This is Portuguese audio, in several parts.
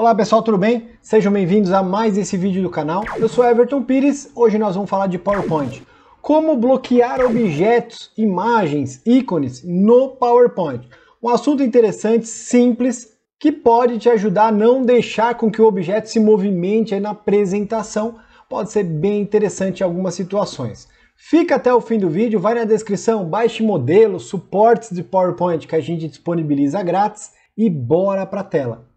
Olá pessoal, tudo bem? Sejam bem-vindos a mais esse vídeo do canal. Eu sou Everton Pires, hoje nós vamos falar de PowerPoint. Como bloquear objetos, imagens, ícones no PowerPoint. Um assunto interessante, simples, que pode te ajudar a não deixar com que o objeto se movimente na apresentação. Pode ser bem interessante em algumas situações. Fica até o fim do vídeo, vai na descrição, baixe modelos, suportes de PowerPoint que a gente disponibiliza grátis e bora para a tela.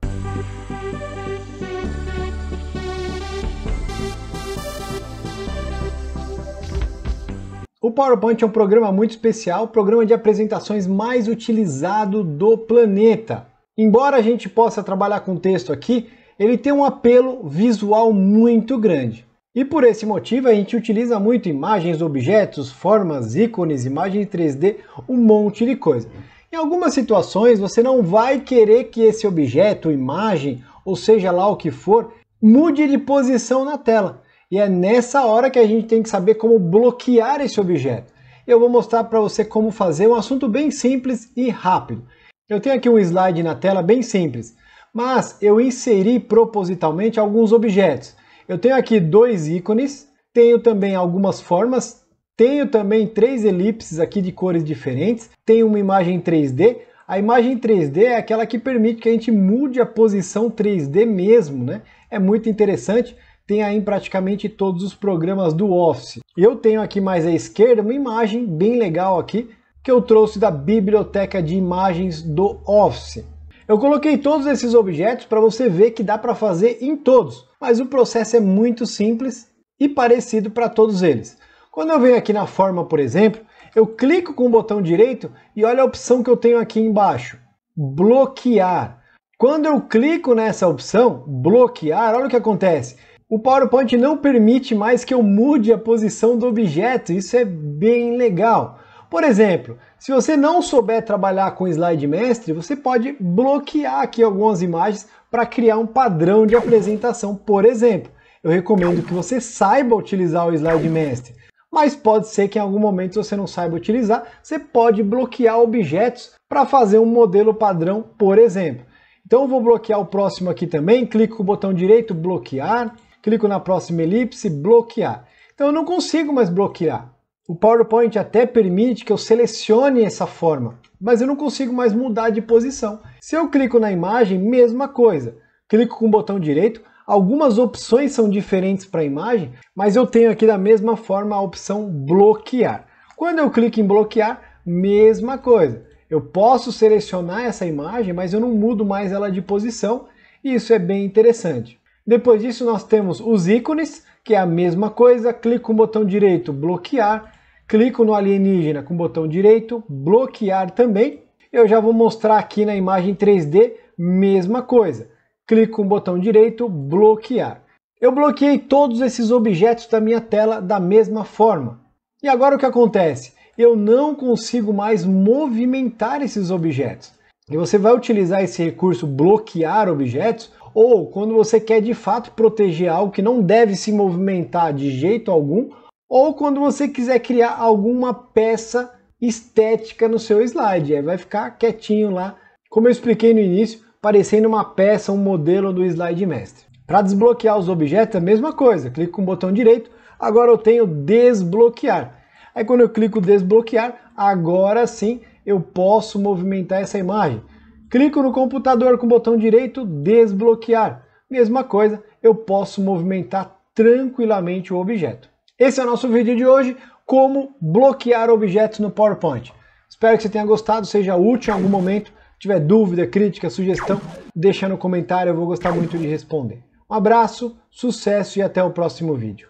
O PowerPoint é um programa muito especial, programa de apresentações mais utilizado do planeta. Embora a gente possa trabalhar com texto aqui, ele tem um apelo visual muito grande. E por esse motivo a gente utiliza muito imagens, objetos, formas, ícones, imagem 3D, um monte de coisa. Em algumas situações você não vai querer que esse objeto, imagem, ou seja lá o que for, mude de posição na tela. E é nessa hora que a gente tem que saber como bloquear esse objeto. Eu vou mostrar para você como fazer um assunto bem simples e rápido. Eu tenho aqui um slide na tela bem simples, mas eu inseri propositalmente alguns objetos. Eu tenho aqui dois ícones, tenho também algumas formas, tenho também três elipses aqui de cores diferentes, tenho uma imagem 3D. A imagem 3D é aquela que permite que a gente mude a posição 3D mesmo, né? É muito interessante tem aí praticamente todos os programas do Office. Eu tenho aqui mais à esquerda uma imagem bem legal aqui que eu trouxe da biblioteca de imagens do Office. Eu coloquei todos esses objetos para você ver que dá para fazer em todos, mas o processo é muito simples e parecido para todos eles. Quando eu venho aqui na forma, por exemplo, eu clico com o botão direito e olha a opção que eu tenho aqui embaixo, bloquear. Quando eu clico nessa opção, bloquear, olha o que acontece o PowerPoint não permite mais que eu mude a posição do objeto, isso é bem legal. Por exemplo, se você não souber trabalhar com slide mestre, você pode bloquear aqui algumas imagens para criar um padrão de apresentação, por exemplo. Eu recomendo que você saiba utilizar o slide mestre, mas pode ser que em algum momento você não saiba utilizar, você pode bloquear objetos para fazer um modelo padrão, por exemplo. Então eu vou bloquear o próximo aqui também, clico com o botão direito, bloquear, clico na próxima elipse, bloquear. Então eu não consigo mais bloquear. O PowerPoint até permite que eu selecione essa forma, mas eu não consigo mais mudar de posição. Se eu clico na imagem, mesma coisa. Clico com o botão direito, algumas opções são diferentes para a imagem, mas eu tenho aqui da mesma forma a opção bloquear. Quando eu clico em bloquear, mesma coisa. Eu posso selecionar essa imagem, mas eu não mudo mais ela de posição, e isso é bem interessante. Depois disso, nós temos os ícones, que é a mesma coisa. Clico com o botão direito, bloquear. Clico no alienígena com o botão direito, bloquear também. Eu já vou mostrar aqui na imagem 3D, mesma coisa. Clico com o botão direito, bloquear. Eu bloqueei todos esses objetos da minha tela da mesma forma. E agora o que acontece? Eu não consigo mais movimentar esses objetos. E você vai utilizar esse recurso bloquear objetos ou quando você quer de fato proteger algo que não deve se movimentar de jeito algum, ou quando você quiser criar alguma peça estética no seu slide, aí vai ficar quietinho lá, como eu expliquei no início, parecendo uma peça, um modelo do slide mestre. Para desbloquear os objetos, a mesma coisa, clico com o botão direito, agora eu tenho desbloquear. Aí quando eu clico desbloquear, agora sim eu posso movimentar essa imagem. Clico no computador com o botão direito, desbloquear. Mesma coisa, eu posso movimentar tranquilamente o objeto. Esse é o nosso vídeo de hoje, como bloquear objetos no PowerPoint. Espero que você tenha gostado, seja útil em algum momento. Se tiver dúvida, crítica, sugestão, deixa no comentário, eu vou gostar muito de responder. Um abraço, sucesso e até o próximo vídeo.